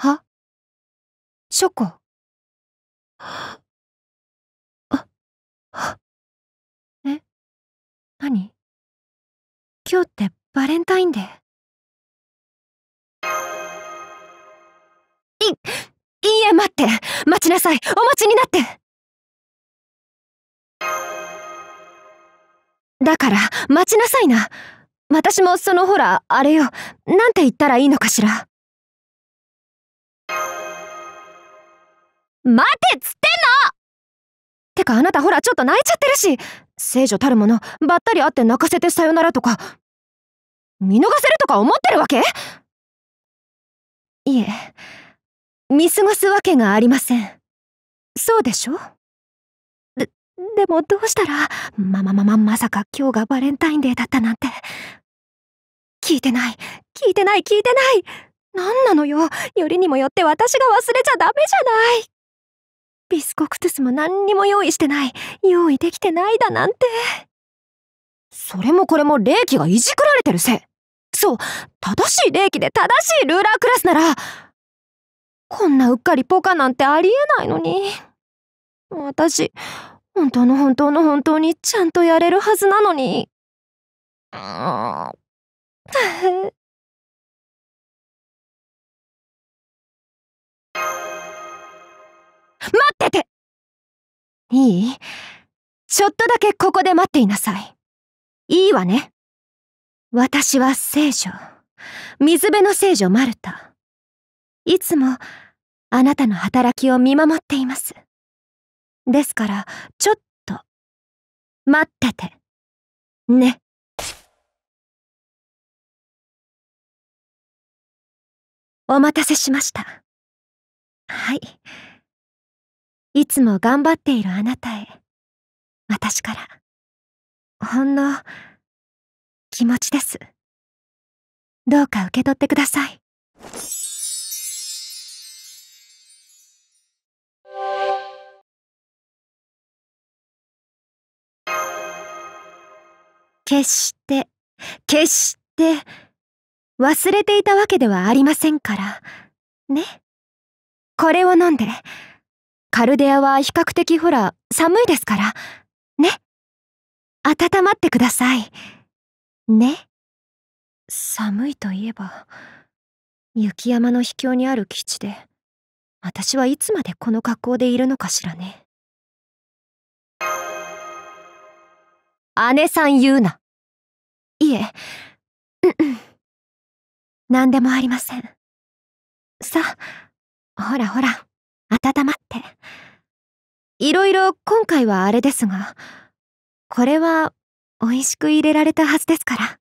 はチョコ。あ、は、え何今日ってバレンタインデーい、いいえ待って待ちなさいお待ちになってだから待ちなさいな私もそのほらあれよなんて言ったらいいのかしら待てっつってんのてかあなたほらちょっと泣いちゃってるし聖女たるものばったり会って泣かせてさよならとか見逃せるとか思ってるわけいえ見過ごすわけがありませんそうでしょででもどうしたらまままままさか今日がバレンタインデーだったなんて聞いてない聞いてない聞いてない何なのよよりにもよって私が忘れちゃダメじゃないビスコクトゥスも何にも用意してない用意できてないだなんてそれもこれも霊気がいじくられてるせいそう正しい霊気で正しいルーラークラスならこんなうっかりポカなんてありえないのに私本当の本当の本当にちゃんとやれるはずなのに待 いいちょっとだけここで待っていなさい。いいわね。私は聖女。水辺の聖女マルタ。いつもあなたの働きを見守っています。ですから、ちょっと、待ってて。ね。お待たせしました。はい。いつも頑張っているあなたへ。私から。ほんの、気持ちです。どうか受け取ってください。決して、決して、忘れていたわけではありませんから、ね。これを飲んで、カルデアは比較的ほら、寒いですから。ね。温まってください。ね。寒いといえば、雪山の秘境にある基地で、私はいつまでこの格好でいるのかしらね。姉さん言うな。いえ、うんうん。何でもありません。さあ、ほらほら。温まって。いろいろ今回はあれですが、これは美味しく入れられたはずですから。